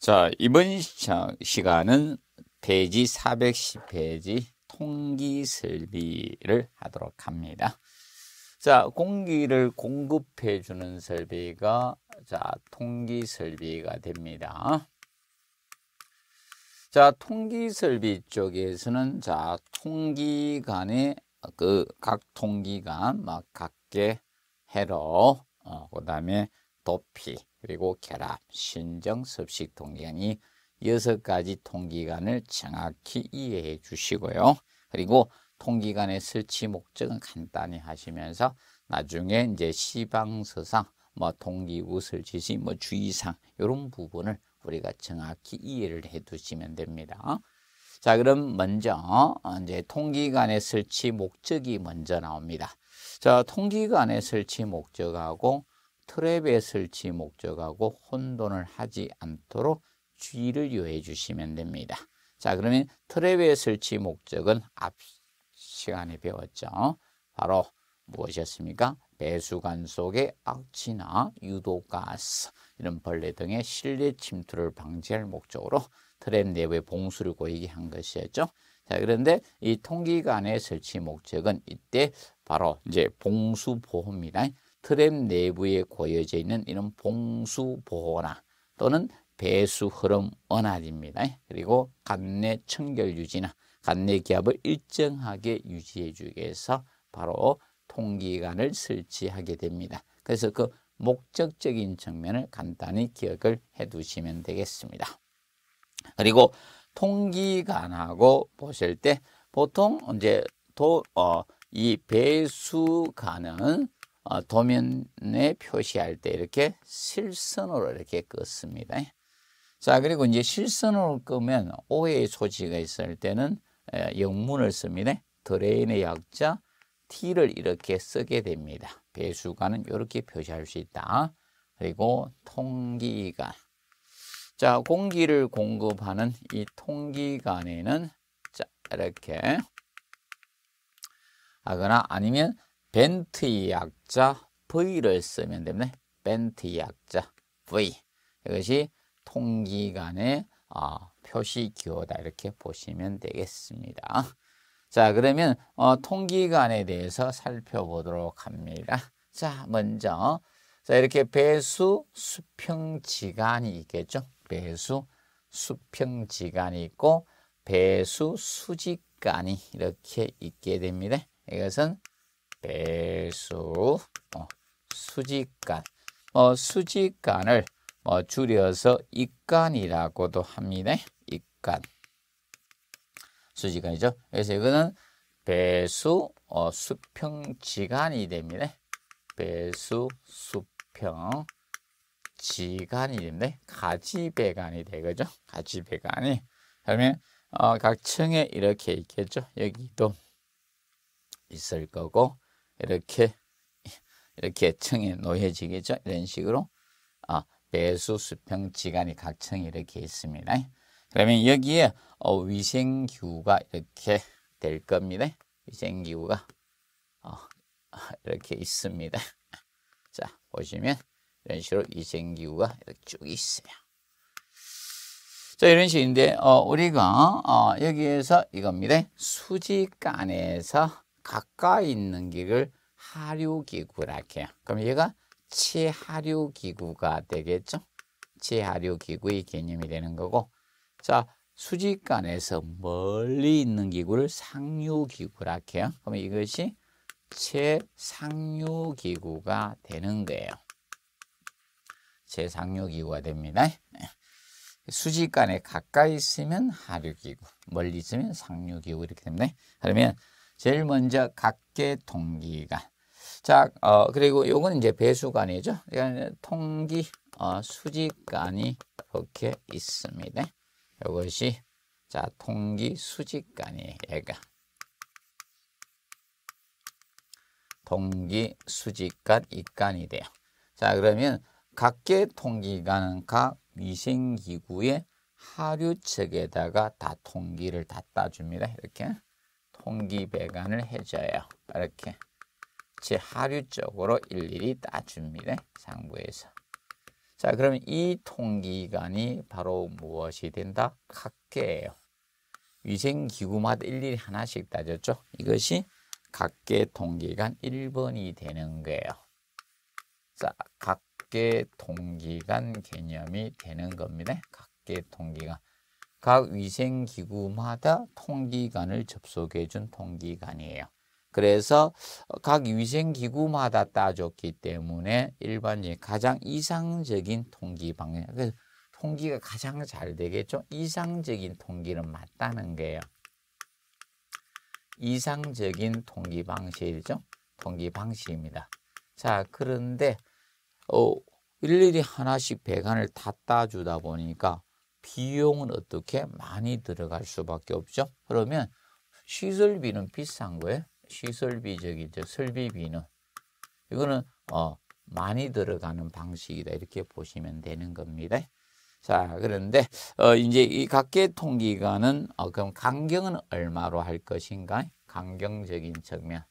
자, 이번 시간은 페이지 410페이지 통기 설비를 하도록 합니다. 자, 공기를 공급해 주는 설비가 자, 통기 설비가 됩니다. 자, 통기 설비 쪽에서는 자, 통기관의 그 각 통기관 막 각계 회로 어, 그다음에 도피 그리고 결합, 신정, 섭식 동기간이 여섯 가지 통기관을 정확히 이해해 주시고요. 그리고 통기관의 설치 목적은 간단히 하시면서 나중에 이제 시방서상 뭐 동기 부설 지시 뭐주의사항 이런 부분을 우리가 정확히 이해를 해 두시면 됩니다. 자, 그럼 먼저 어, 이제 통기관의 설치 목적이 먼저 나옵니다. 자, 통기관의 설치 목적하고 트랩에 설치 목적하고 혼돈을 하지 않도록 주의를 요해 주시면 됩니다. 자 그러면 트랩에 설치 목적은 앞 시간에 배웠죠. 바로 무엇이었습니까? 배수관 속의 악취나 유독가스, 이런 벌레 등의 실내 침투를 방지할 목적으로 트랩 내부에 봉수를 고이게 한 것이었죠. 자, 그런데 이 통기관의 설치 목적은 이때 바로 이제 봉수 보호입니다. 트램 내부에 고여져 있는 이런 봉수 보호나 또는 배수 흐름 원활입니다. 그리고 간내 청결 유지나 간내 기압을 일정하게 유지해 주기 위해서 바로 통기관을 설치하게 됩니다. 그래서 그 목적적인 측면을 간단히 기억을 해 두시면 되겠습니다. 그리고 통기관하고 보실 때 보통 이제 도, 어, 이 배수관은 어, 도면에 표시할 때 이렇게 실선으로 이렇게 껐습니다. 자 그리고 이제 실선으로 끄면 오해의 소지가 있을 때는 영문을 씁니다. 드레인의 약자 T를 이렇게 쓰게 됩니다. 배수관은 이렇게 표시할 수 있다. 그리고 통기관. 자, 공기를 공급하는 이 통기관에는 자, 이렇게 하거나 아, 아니면 벤트의 약자 V를 쓰면 됩니다. 벤트의 약자 V. 이것이 통기관의 어, 아, 표시 기호다 이렇게 보시면 되겠습니다. 자 그러면 어, 통기관에 대해서 살펴보도록 합니다. 자 먼저 자 이렇게 배수 수평지간이 있겠죠. 배수 수평지간이 있고 배수 수직간이 이렇게 있게 됩니다. 이것은 배수 어, 수직간 어, 수직간을 어, 줄여서 입간이라고도 합니다. 입간 수직간이죠. 그래서 이거는 배수 어, 수평지간이 됩니다. 배수 수평 지간이 됩니다. 가지배간이 되거죠. 가지배간이 그러면 어, 각 층에 이렇게 있겠죠. 여기도 있을 거고 이렇게 이렇게 층이 놓여지겠죠. 이런 식으로 아, 배수 수평 지간이 각층 이렇게 있습니다. 그러면 여기에 어, 위생기후가 이렇게 될 겁니다. 위생기후가 어, 이렇게 있습니다. 자 보시면 이런 식으로 위생기후가 이렇게 쭉 있어요. 자 이런 식인데 어, 우리가 어, 여기에서 이겁니다. 수직간에서 가까이 있는 기를 하류기구라 해요. 그럼 얘가 치하류기구가 되겠죠? 치하류기구의 개념이 되는 거고 자 수직간에서 멀리 있는 기구를 상류기구라 해요. 그럼 이것이 최상류기구가 되는 거예요. 최상류기구가 됩니다. 수직간에 가까이 있으면 하류기구, 멀리 있으면 상류기구 이렇게 됩니다. 그러면 제일 먼저 각계 통기관. 자, 어, 그리고 요건 이제 배수관이죠. 그러니까 통기, 어, 수직관이 이렇게 있습니다. 요것이, 자, 통기 수직관이에요. 얘가. 통기 수직관 입관이 돼요. 자, 그러면 각계 통기관은 각 위생기구의 하류 측에다가 다 통기를 다 따줍니다. 이렇게. 통기 배관을 해줘요. 이렇게 제 하류 쪽으로 일일이 따줍니다. 상부에서. 자, 그러면 이 통기관이 바로 무엇이 된다? 각계예요. 위생기구마다 일일이 하나씩 따졌죠. 이것이 각계 통기관 1번이 되는 거예요. 자, 각계 통기관 개념이 되는 겁니다. 각계 통기관. 각 위생기구마다 통기관을 접속해준 통기관이에요. 그래서 각 위생기구마다 따졌기 때문에 일반적인 가장 이상적인 통기 방향, 그 통기가 가장 잘 되겠죠? 이상적인 통기는 맞다는 거예요. 이상적인 통기 방식이죠? 통기 방식입니다. 자, 그런데 어, 일일이 하나씩 배관을 다 따주다 보니까 비용은 어떻게 많이 들어갈 수밖에 없죠. 그러면 시설비는 비싼 거예요. 시설비적인 설비비는 이거는 어, 많이 들어가는 방식이다 이렇게 보시면 되는 겁니다. 자 그런데 어, 이제 이 각계 통기관은 어, 그럼 강경은 얼마로 할 것인가? 강경적인 측면.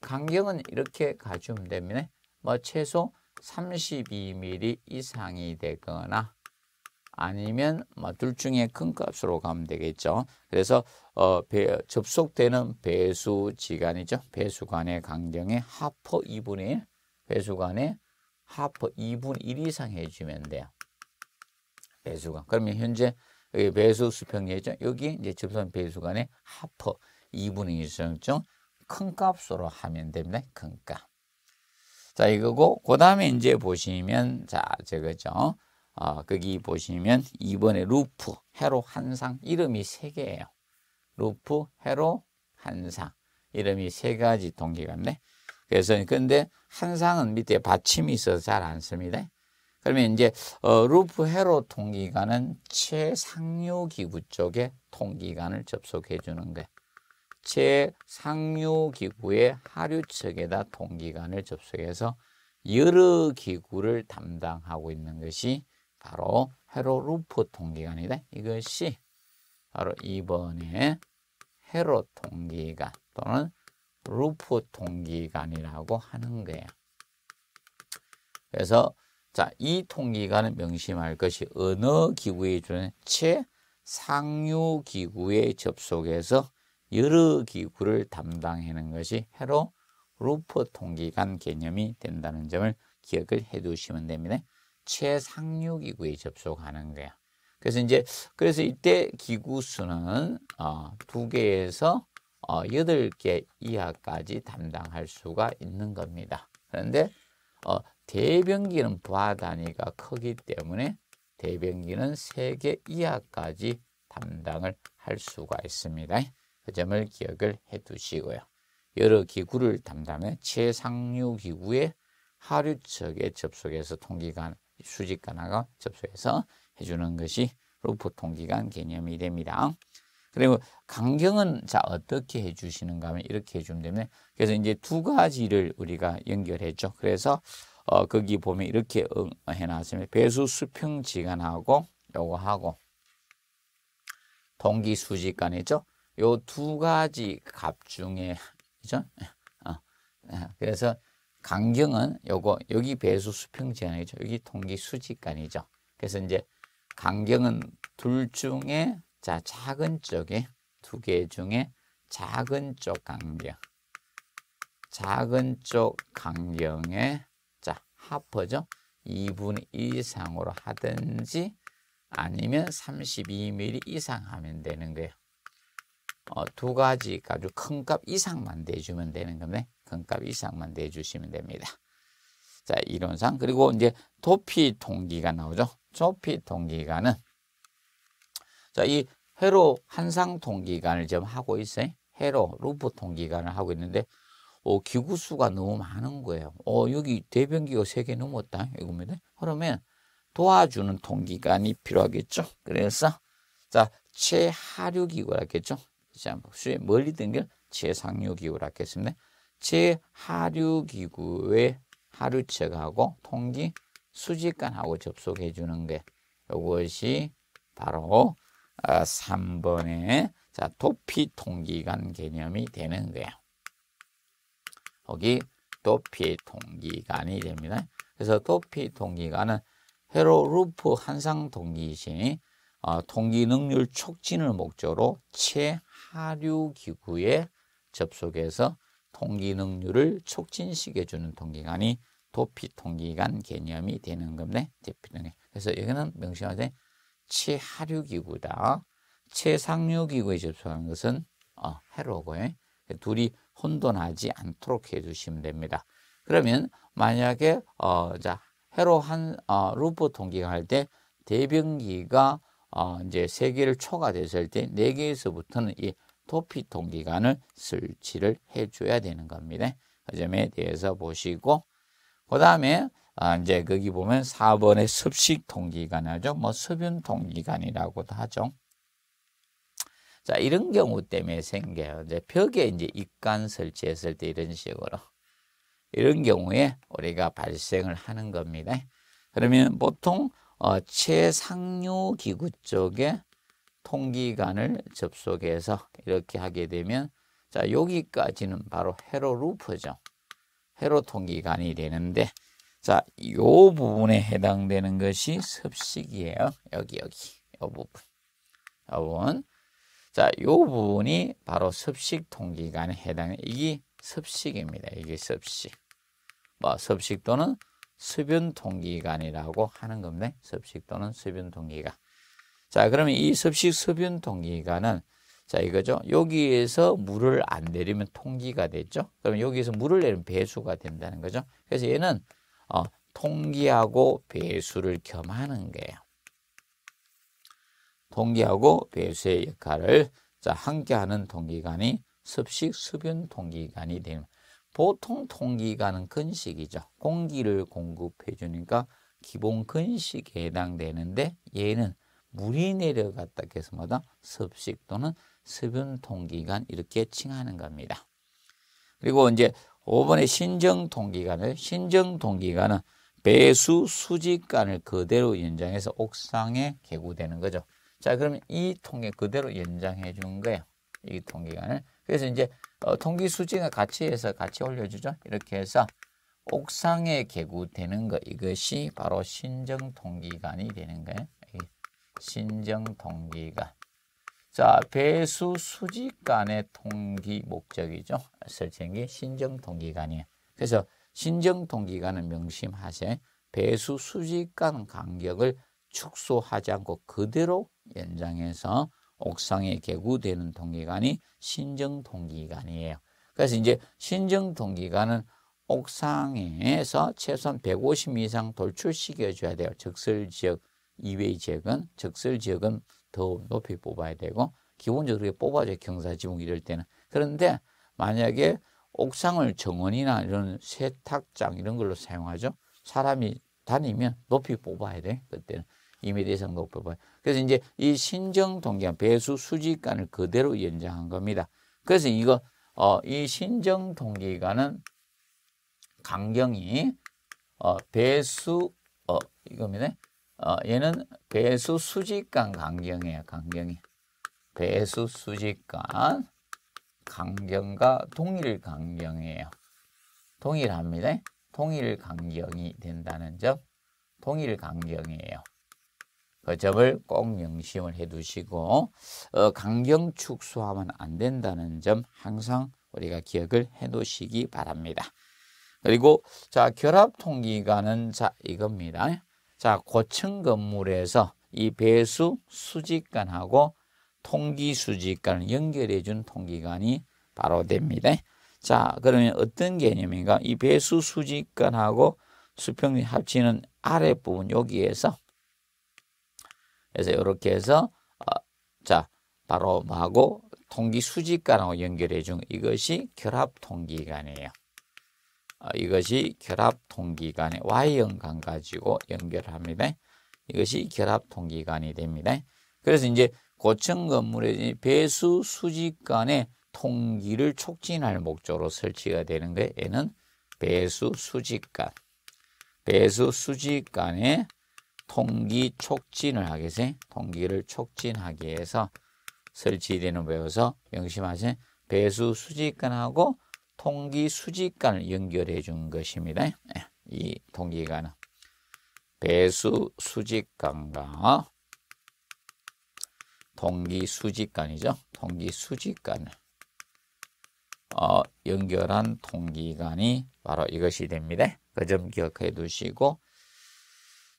강경은 어, 이렇게 가주면 됩니다. 뭐 최소 32mm 이상이 되거나 아니면 뭐 둘 중에 큰 값으로 가면 되겠죠. 그래서 어, 배, 접속되는 배수지간이죠. 배수관의 강경의 하퍼 2분의 1, 배수관의 하퍼 2분 1 이상 해주면 돼요. 배수관. 그러면 현재 여기 배수 수평계죠. 여기 이제 접선 배수관의 하퍼 2분의 1 이상 좀큰 값으로 하면 됩니다. 큰 값. 자, 이거고, 그 다음에 이제 보시면, 자, 저거죠. 아, 거기 보시면 2번에 루프, 해로, 한상 이름이 세 개예요. 루프, 해로, 한상 이름이 세 가지 동기 같네. 그래서 근데 한상은 밑에 받침이 있어서 잘 안 씁니다. 그러면 이제 어, 루프 해로 통기관은 최상류 기구 쪽에 통기관을 접속해 주는 거예요. 최상류 기구의 하류 측에다 통기관을 접속해서 여러 기구를 담당하고 있는 것이 바로 헤로루프 동기간이다. 이것이 바로 이번에 헤로 동기간 또는 루프 동기간이라고 하는 거예요. 그래서 자, 이 통기관은 명심할 것이 어느 기구에 주는 채 상류 기구의 접속에서 여러 기구를 담당하는 것이 헤로 루프 통기관 개념이 된다는 점을 기억을 해 두시면 됩니다. 최상류 기구에 접속하는 거야. 그래서 이제 그래서 이때 기구 수는 어, 두 개에서 어, 여덟 개 이하까지 담당할 수가 있는 겁니다. 그런데 어, 대변기는 부하 단위가 크기 때문에 대변기는 세 개 이하까지 담당을 할 수가 있습니다. 그 점을 기억을 해 두시고요. 여러 기구를 담당해 최상류 기구의 하류 측에 접속해서 통기관 수직 하나가 접수해서 해주는 것이 보통기관 개념이 됩니다. 그리고 강경은 자 어떻게 해주시는가 하면 이렇게 해주면 되면 그래서 이제 두 가지를 우리가 연결했죠. 그래서 어, 거기 보면 이렇게 어, 해놨으면 배수 수평 지간하고 요거하고 동기 수직간이죠. 요 두 가지 값 중에 그죠? 어, 어 그래서 강경은 요거 여기 배수 수평 제한이죠 여기 통기 수직간이죠. 그래서 이제 강경은 둘 중에 자 작은 쪽에 두 개 중에 작은 쪽 강경 작은 쪽 강경에 자 하퍼죠. 2분의 1 이상으로 하든지 아니면 32mm 이상 하면 되는 거예요. 어, 두 가지 아주 큰 값 이상만 내주면 되는 겁니다. 근값 이상만 내주시면 됩니다. 자, 이론상. 그리고 이제 도피 동기가 나오죠. 도피 동기간은 자, 이 회로 한상 동기간을 지금 하고 있어요. 회로 루프 동기간을 하고 있는데 어, 기구수가 너무 많은 거예요. 어, 여기 대변기가 세개 넘었다. 이겁니다. 그러면 도와주는 동기간이 필요하겠죠. 그래서 자, 최하류 기구라겠죠. 다 수에 멀리 든결 최상류 기구라겠습니다. 제하류기구의 하류책하고 통기 수직관하고 접속해 주는 게 이것이 바로 3번의 어, 도피 통기관 개념이 되는 거예요. 거기 도피 통기관이 됩니다. 그래서 도피 통기관은 헤로루프 한상 동기신이 어, 기 능률 촉진을 목적으로 최하류 기구에 접속해서 통기능률을 촉진시켜주는 통기관이 도피 통기관 개념이 되는 겁니다. 대피통에. 그래서 여기는 명시하되 치하류기구다 최상류기구에 접속하는 것은 어, 해로고요. 둘이 혼돈하지 않도록 해주시면 됩니다. 그러면 만약에 어, 자 해로 한 어, 루프 통기가 할 때 대변기가 어, 이제 세 개를 초과됐을 때 네 개에서부터는 이 도피 통기관을 설치를 해줘야 되는 겁니다. 그 점에 대해서 보시고 그 다음에 아, 이제 거기 보면 4번에 습식 통기관 하죠. 뭐 습윤 통기관이라고도 하죠. 자, 이런 경우 때문에 생겨요. 이제 벽에 이제 입간 설치했을 때 이런 식으로. 이런 경우에 우리가 발생을 하는 겁니다. 그러면 보통 어, 최상류 기구 쪽에 통기관을 접속해서 이렇게 하게 되면 자 여기까지는 바로 회로 루프죠. 회로 통기관이 되는데 자요 부분에 해당되는 것이 습식이에요. 여기 여기 요 부분 이 부분 자요 부분이 바로 습식 통기관에 해당 이게 습식입니다. 이게 습식 뭐 습식 또는 수변 통기관이라고 하는 겁니다. 습식 또는 수변 통기관 자, 그러면 이 습식 수변 통기관은 자, 이거죠. 여기에서 물을 안 내리면 통기가 되죠. 그러면 여기에서 물을 내리면 배수가 된다는 거죠. 그래서 얘는 어, 통기하고 배수를 겸하는 거예요. 통기하고 배수의 역할을 자, 함께하는 통기관이 습식 수변 통기관이 되는 보통 통기관은 근식이죠. 공기를 공급해 주니까 기본 근식에 해당되는데 얘는 물이 내려갔다 해서 뭐다? 습식 또는 습윤 통기관 이렇게 칭하는 겁니다. 그리고 이제 5번의 신정 통기관을 신정 통기관은 배수 수직관을 그대로 연장해서 옥상에 개구되는 거죠. 자, 그러면 이통에 그대로 연장해 준 거예요. 이통기관을 그래서 이제 어, 통기 수직을 같이 해서 같이 올려주죠. 이렇게 해서 옥상에 개구되는 거 이것이 바로 신정 통기관이 되는 거예요. 신정 동기간. 자, 배수 수직 간의 통기 목적이죠. 설치한 게 신정 동기간이에요. 그래서 신정 동기간은 명심하세요. 배수 수직 간 간격을 축소하지 않고 그대로 연장해서 옥상에 개구되는 동기간이 신정 동기간이에요. 그래서 이제 신정 동기간은 옥상에서 최소한 150 이상 돌출시켜줘야 돼요. 적설 지역 이외의 지역은 적설 지역은 더 높이 뽑아야 되고 기본적으로 뽑아져 경사지붕 이럴 때는 그런데 만약에 옥상을 정원이나 이런 세탁장 이런 걸로 사용하죠 사람이 다니면 높이 뽑아야 돼 그때는 2m 이상 높이 뽑아요 그래서 이제 이 신정 동기한 배수 수직간을 그대로 연장한 겁니다 그래서 이거 어, 이 신정 동기간은 강경이 어, 배수 어, 이겁니다 어, 얘는 배수 수직간 강경이에요. 강경이. 배수 수직간 강경과 동일 강경이에요. 동일합니다. 동일 강경이 된다는 점. 동일 강경이에요. 그 점을 꼭 명심을 해 두시고 어, 강경 축소하면 안 된다는 점 항상 우리가 기억을 해놓시기 바랍니다. 그리고 자 결합 통기관은 자 이겁니다. 자, 고층 건물에서 이 배수 수직관하고 통기 수직관을 연결해 준 통기관이 바로 됩니다. 자, 그러면 어떤 개념인가? 이 배수 수직관하고 수평면 합치는 아랫부분 여기에서 그래서 이렇게 해서 어, 자, 바로 하고 통기 수직관하고 연결해 준 이것이 결합 통기관이에요. 어, 이것이 결합통기관의 Y연관 가지고 연결합니다. 이것이 결합통기관이 됩니다. 그래서 이제 고층 건물의 배수 수직 간의 통기를 촉진할 목적으로 설치가 되는 거 얘는 배수 수직간, 배수 수직간의 통기 촉진을 하겠어요. 통기를 촉진하기 위해서 설치되는 거여서 명심하세요. 배수 수직간하고 통기 수직관을 연결해 준 것입니다. 예, 이 통기관은 배수 수직관과 통기 수직관이죠. 통기 수직관을 어, 연결한 통기관이 바로 이것이 됩니다. 그 점 기억해 두시고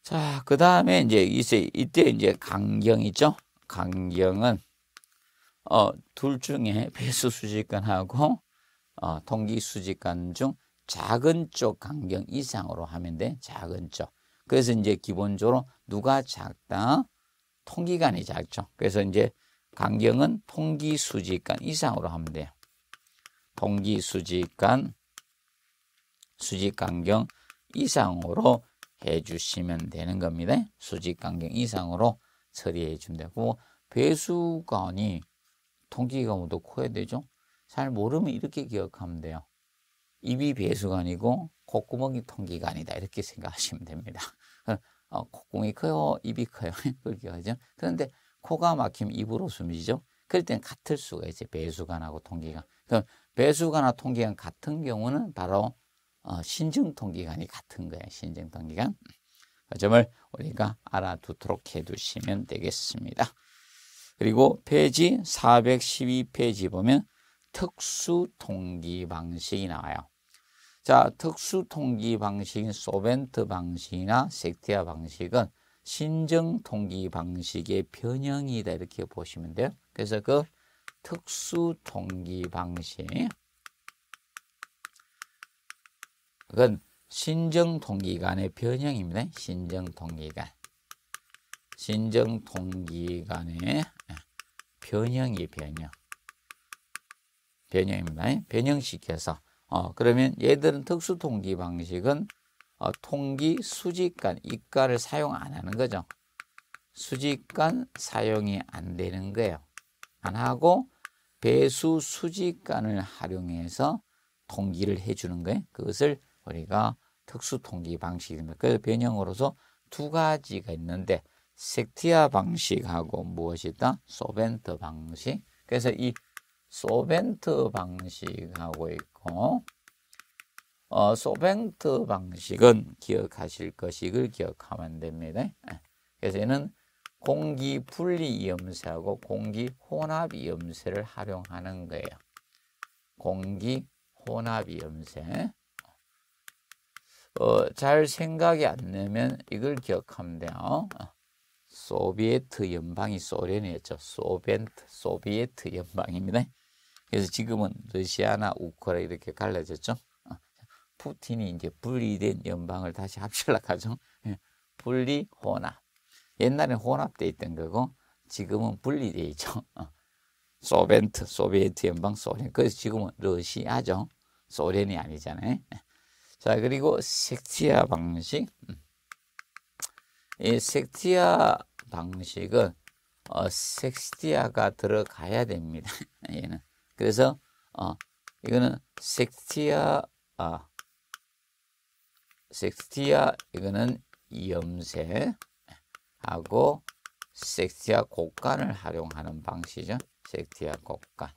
자, 그 다음에 이제 이제 이때 이제 강경이죠. 강경은 어, 둘 중에 배수 수직관하고 어, 통기수직관중 작은 쪽 간경 이상으로 하면 돼. 작은 쪽. 그래서 이제 기본적으로 누가 작다? 통기간이 작죠. 그래서 이제 간경은 통기수직간 이상으로 하면 돼요. 통기수직간 수직간경 이상으로 해주시면 되는 겁니다. 수직간경 이상으로 처리해 주면 되고 배수관이 통기가 뭐더 커야 되죠. 잘 모르면 이렇게 기억하면 돼요. 입이 배수관이고 콧구멍이 통기관이다 이렇게 생각하시면 됩니다. 어, 콧구멍이 커요, 입이 커요 그렇게 하죠. 그런데 코가 막히면 입으로 숨이죠. 그럴 땐 같을 수가 있어 배수관하고 통기관. 그럼 배수관과 통기관 같은 경우는 바로 어, 신증통기관이 같은 거예요. 신증통기관. 그 점을 우리가 알아두도록 해두시면 되겠습니다. 그리고 페이지 412페이지 보면 특수 통기 방식이 나와요. 자, 특수 통기 방식인 소벤트 방식이나 섹티아 방식은 신정 통기 방식의 변형이다 이렇게 보시면 돼요. 그래서 그 특수 통기 방식 그건 신정 통기관의 변형입니다. 신정 통기관. 신정 통기관의 예, 변형이 변형. 변형입니다. 변형시켜서 어, 그러면 얘들은 특수 통기 방식은 어, 통기 수직간 입가를 사용 안 하는 거죠. 수직간 사용이 안 되는 거예요. 안 하고 배수 수직간을 활용해서 통기를 해주는 거예요. 그것을 우리가 특수 통기 방식입니다. 그래서 변형으로서 두 가지가 있는데 섹티아 방식하고 무엇이다? 소벤트 방식. 그래서 이 소벤트 방식하고 있고 어, 소벤트 방식은 기억하실 것이 이걸 기억하면 됩니다. 그래서 얘는 공기 분리 염세하고 공기 혼합 염세를 활용하는 거예요. 공기 혼합 염세 어, 잘 생각이 안 나면 이걸 기억하면 돼요. 소비에트 연방이 소련이었죠. 소벤트, 소비에트 연방입니다. 그래서 지금은 러시아나 우크라 이렇게 갈라졌죠. 어. 푸틴이 이제 분리된 연방을 다시 합치려죠 예. 분리 혼합. 옛날에 혼합돼 있던 거고 지금은 분리돼 있죠. 어. 소벤트, 소비에트 연방, 소련. 그래서 지금은 러시아죠. 소련이 아니잖아요. 예. 자, 그리고 색티아 방식. 음. 이 색티아 방식은 어, 섹스티아가 들어가야 됩니다. 얘는 그래서 어, 이거는 섹티아아섹티아 아, 이거는 염색하고 섹티아 곡간을 활용하는 방식이죠. 섹티아 곡간.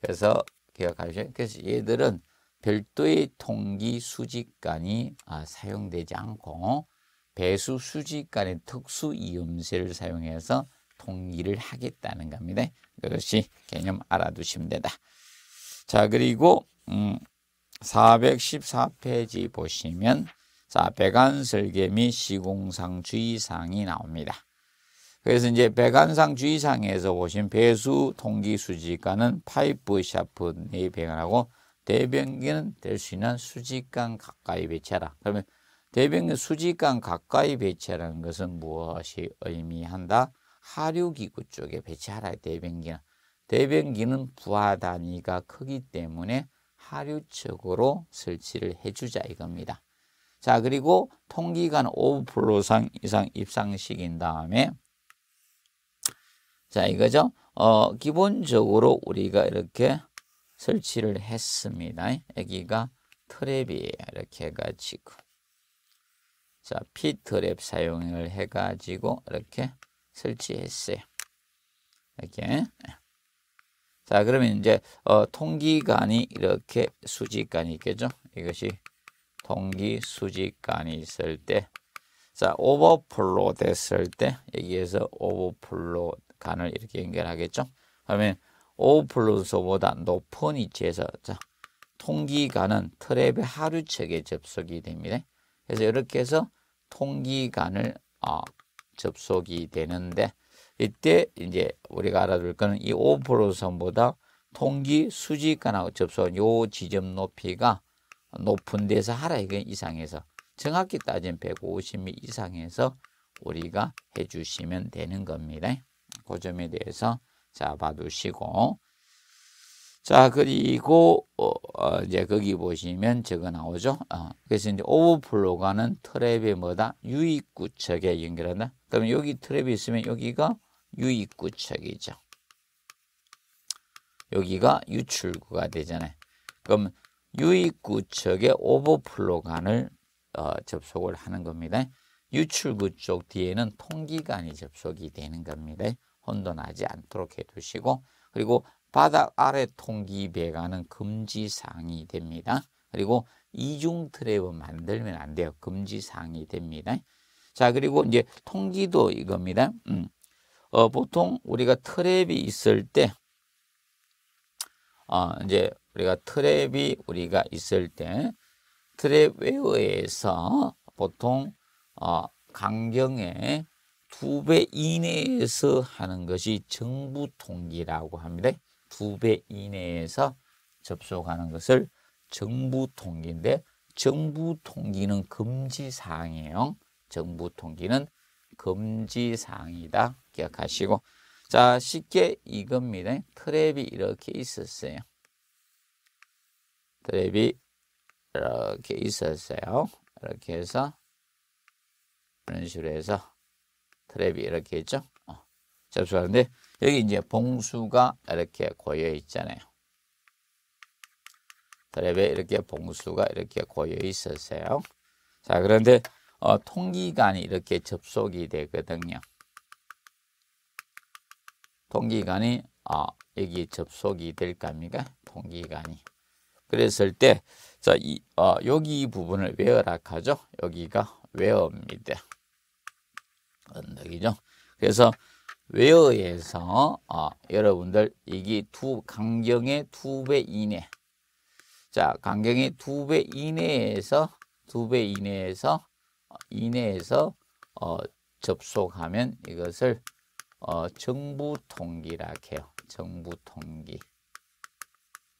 그래서 기억하시죠. 그래서 얘들은 별도의 통기 수직관이 아, 사용되지 않고 배수 수직관의 특수 이음새를 사용해서 통의를 하겠다는 겁니다. 그것이 개념 알아두시면 되다. 자 그리고 음, 414페이지 보시면 자 배관설계 및 시공상 주의사항이 나옵니다. 그래서 이제 배관상 주의사항에서 보신 배수 통기 수직관은 파이프 샤프 네 배관하고 대변기는 될 수 있는 수직관 가까이 배치하라. 그러면 대변기 수직관 가까이 배치하라는 것은 무엇이 의미한다? 하류기구 쪽에 배치하라 대변기는 대변기는 부하 단위가 크기 때문에 하류 쪽으로 설치를 해주자 이겁니다. 자 그리고 통기관 오브플로상 이상 입상식인 다음에 자 이거죠. 어 기본적으로 우리가 이렇게 설치를 했습니다. 여기가 트랩이에요. 이렇게 해가지고 자 피트랩 사용을 해가지고 이렇게 설치했어요. 이렇게. 자, 그러면 이제 어, 통기관이 이렇게 수직관이 있겠죠? 이것이 통기 수직관이 있을 때, 자, 오버플로 됐을 때 여기에서 오버플로 간을 이렇게 연결하겠죠? 그러면 오버플로소보다 높은 위치에서 자, 통기관은 트랩의 하류측에 접속이 됩니다. 그래서 이렇게 해서 통기관을 어, 아, 접속이 되는데 이때 이제 우리가 알아둘 거는 이 오프로선보다 통기 수직간하고 접속한 요 지점 높이가 높은 데서 하라 이게 이상해서 정확히 따지면 150mm 이상에서 우리가 해주시면 되는 겁니다. 그 점에 대해서 잡아두시고 자, 그리고 어, 어, 이제 거기 보시면 저거 나오죠. 어, 그래서 이제 오버플로가는 우 트랩의 뭐다? 유입구척에 연결한다. 그러면 여기 트랩이 있으면 여기가 유입구척이죠. 여기가 유출구가 되잖아요. 그럼 유입구척에 오버플로우관을 어, 접속을 하는 겁니다. 유출구 쪽 뒤에는 통기관이 접속이 되는 겁니다. 혼돈하지 않도록 해두시고 그리고 바닥 아래 통기 배관은 금지사항이 됩니다. 그리고 이중 트랩은 만들면 안 돼요. 금지사항이 됩니다. 자, 그리고 이제 통기도 이겁니다. 음. 어, 보통 우리가 트랩이 있을 때, 어, 이제 우리가 트랩이 우리가 있을 때, 트랩 웨어에서 보통, 어, 강경에 두배 이내에서 하는 것이 정부 통기라고 합니다. 두배 이내에서 접속하는 것을 정부 통기인데 정부 통기는 금지 사항이에요. 정부 통기는 금지 사항이다. 기억하시고 자 쉽게 이겁니다. 트랩이 이렇게 있었어요. 트랩이 이렇게 있었어요. 이렇게 해서 이런 식으로 해서 트랩이 이렇게 있죠. 어, 접속하는데 여기 이제 봉수가 이렇게 고여 있잖아요. 드랩에 이렇게 봉수가 이렇게 고여 있었어요. 자, 그런데 어, 통기관이 이렇게 접속이 되거든요. 통기관이 아, 여기 접속이 될 겁니까? 통기관이. 그랬을 때, 자, 이, 어, 여기 부분을 외어락하죠? 여기가 외어입니다. 언덕이죠? 그래서 외어에서 어, 여러분들 이게 두 강경의 두 배 이내 자 강경의 두 배 이내에서 두 배 이내에서 어, 이내에서 어, 접속하면 이것을 어, 정부 통기라 해요. 정부 통기.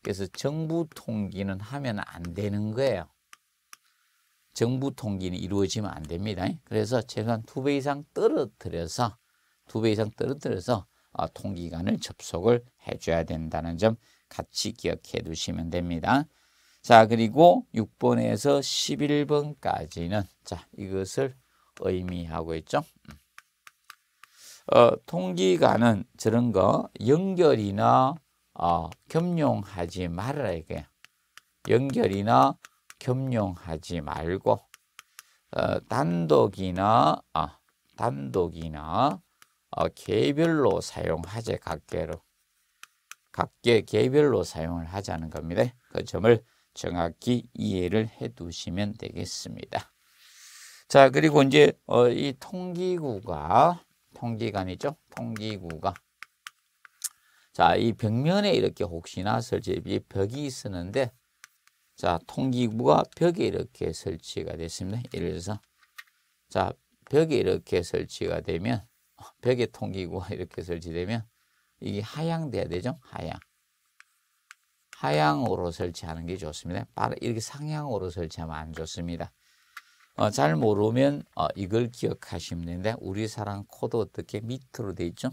그래서 정부 통기는 하면 안 되는 거예요. 정부 통기는 이루어지면 안 됩니다. 그래서 최소한 두 배 이상 떨어뜨려서 두배 이상 떨어뜨려서 통기관을 어, 접속을 해줘야 된다는 점 같이 기억해 두시면 됩니다. 자 그리고 6번에서 11번까지는 자 이것을 의미하고 있죠. 어, 통기간은 저런 거 연결이나 어, 겸용하지 말아야 해요. 연결이나 겸용하지 말고 어, 단독이나 아, 단독이나 어, 개별로 사용하지 각계로 각계 개별로 사용을 하자는 겁니다. 그 점을 정확히 이해를 해두시면 되겠습니다. 자 그리고 이제 어, 이 통기구가 통기관이죠. 통기구가 자이 벽면에 이렇게 혹시나 설치이 벽이 있었는데자 통기구가 벽에 이렇게 설치가 됐습니다. 예를 들어서 자 벽에 이렇게 설치가 되면 벽에 통기고 이렇게 설치되면 이게 하향돼야 되죠. 하향. 하향으로 설치하는 게 좋습니다. 바로 이렇게 상향으로 설치하면 안 좋습니다. 어, 잘 모르면 어, 이걸 기억하시면 되는데 우리 사랑 코도 어떻게 밑으로 돼 있죠?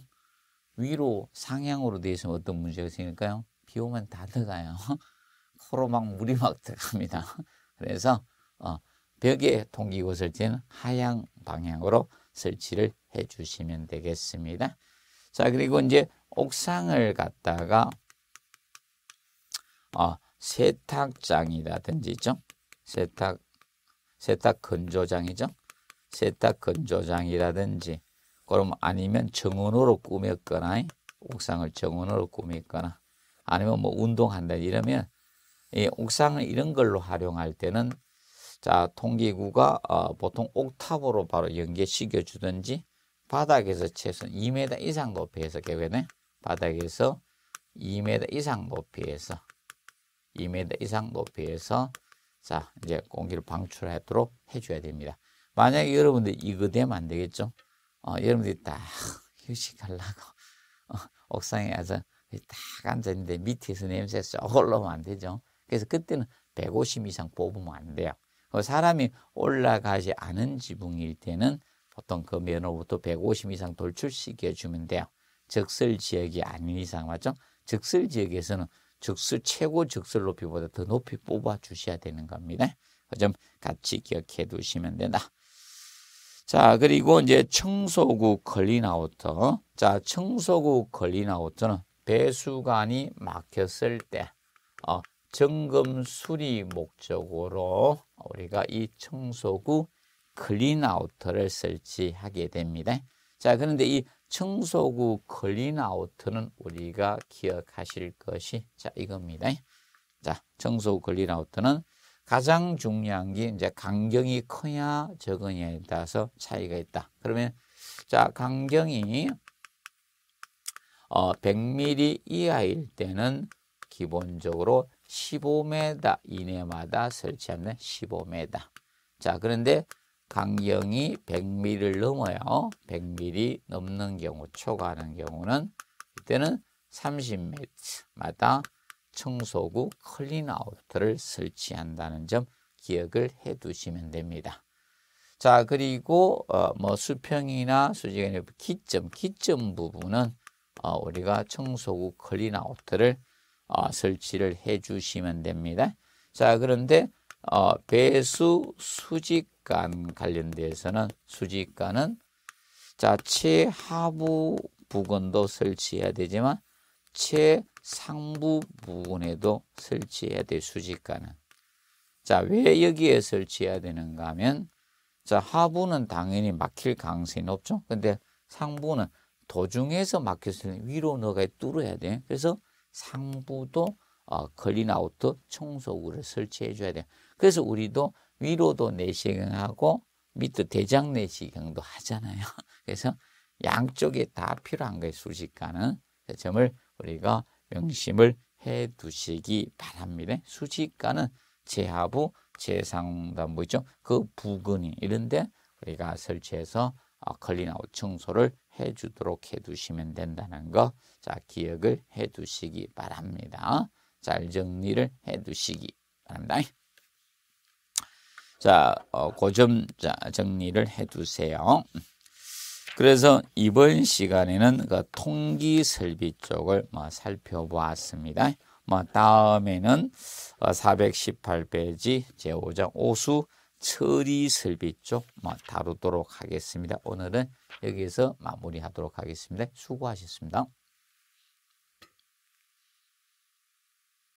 위로 상향으로 돼 있으면 어떤 문제가 생길까요? 비 오면 다 들어가요. 코로 막 물이 막 들어갑니다. 그래서 어, 벽에 통기구 설치는 하향 방향으로 설치를 해 주시면 되겠습니다. 자, 그리고 이제 옥상을 갖다가 어, 세탁장이라든지 죠 세탁 세탁 건조장이죠. 세탁 건조장이라든지 그럼 아니면 정원으로 꾸몄거나 옥상을 정원으로 꾸몄거나 아니면 뭐 운동한다 이러면 이 옥상을 이런 걸로 활용할 때는 자 통기구가 어, 보통 옥탑으로 바로 연계시켜 주든지 바닥에서 최소한 2m 이상 높이에서 개고에는 바닥에서 2m 이상 높이에서 2m 이상 높이에서 자 이제 공기를 방출하도록 해줘야 됩니다. 만약에 여러분들 이거 되면 안 되겠죠? 어, 여러분들이 딱 휴식하려고 어, 옥상에 가서 딱 앉았는데 밑에서 냄새가 쏙 올라오면 안 되죠. 그래서 그때는 150 이상 뽑으면 안 돼요. 그 사람이 올라가지 않은 지붕일 때는 어떤 그 면허부터 150 이상 돌출시켜 주면 돼요. 적설 지역이 아닌 이상 맞죠? 적설 지역에서는 적수 최고 적설 높이보다 더 높이 뽑아 주셔야 되는 겁니다. 좀 그 같이 기억해 두시면 된다. 자, 그리고 이제 청소구 걸린아우터. 자, 청소구 걸린아우터는 배수관이 막혔을 때, 어, 점검 수리 목적으로 우리가 이 청소구 클린아우터를 설치 하게 됩니다. 자, 그런데 이 청소구 클린아웃은 우리가 기억하실 것이 자, 이겁니다. 자, 청소구 클린아웃은 가장 중요한 게 이제 강경이 커야 적으에 따라서 차이가 있다. 그러면 자, 강경이 어, 100mm 이하일 때는 기본적으로 15m 이내마다 설치하는 15m. 자, 그런데 강경이 100mm를 넘어요. 100mm 넘는 경우, 초과하는 경우는 이때는 30m마다 청소구 클린아웃을 설치한다는 점 기억을 해두시면 됩니다. 자 그리고 어, 뭐 수평이나 수직의 기점, 기점 부분은 어, 우리가 청소구 클린아웃을 어, 설치를 해주시면 됩니다. 자 그런데 어, 배수 수직간 관련돼서는 수직간은 자체하부 부근도 설치해야 되지만 최상부 부근에도 설치해야 돼 수직간은 자왜 여기에 설치해야 되는가 하면 자 하부는 당연히 막힐 가능성이 높죠 근데 상부는 도중에서 막혔을 때 위로 넣어가 뚫어야 돼 그래서 상부도 어, 클린아웃 청소구를 설치해 줘야 돼 그래서 우리도 위로도 내시경하고 밑도 대장 내시경도 하잖아요. 그래서 양쪽에 다 필요한 거예요. 수직가는그 점을 우리가 명심을 해 두시기 바랍니다. 수직가는 제하부, 제상단 뭐죠? 그 부근이 이런데 우리가 설치해서 어, 걸리나 청소를 해 주도록 해 두시면 된다는 거. 자, 기억을 해 두시기 바랍니다. 잘 정리를 해 두시기 바랍니다. 자, 어, 그점 정리를 해두세요. 그래서 이번 시간에는 그 통기 설비 쪽을 뭐 살펴보았습니다. 뭐 다음에는 418페이지 어, 제5장 오수 처리 설비 쪽뭐 다루도록 하겠습니다. 오늘은 여기서 마무리하도록 하겠습니다. 수고하셨습니다.